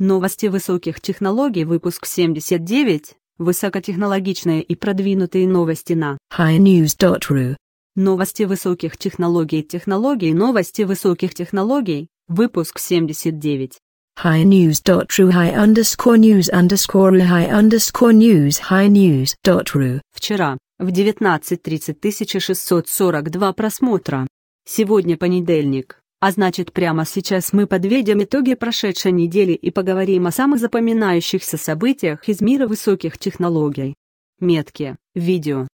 Новости высоких технологий, выпуск 79, высокотехнологичные и продвинутые новости на highnews.ru. Новости высоких технологий, технологий, новости высоких технологий, выпуск 79. highnews.ru high underscore news underscore high underscore news highnews.ru Вчера, в 19.30 1642 просмотра. Сегодня понедельник. А значит, прямо сейчас мы подведем итоги прошедшей недели и поговорим о самых запоминающихся событиях из мира высоких технологий. Метки, видео,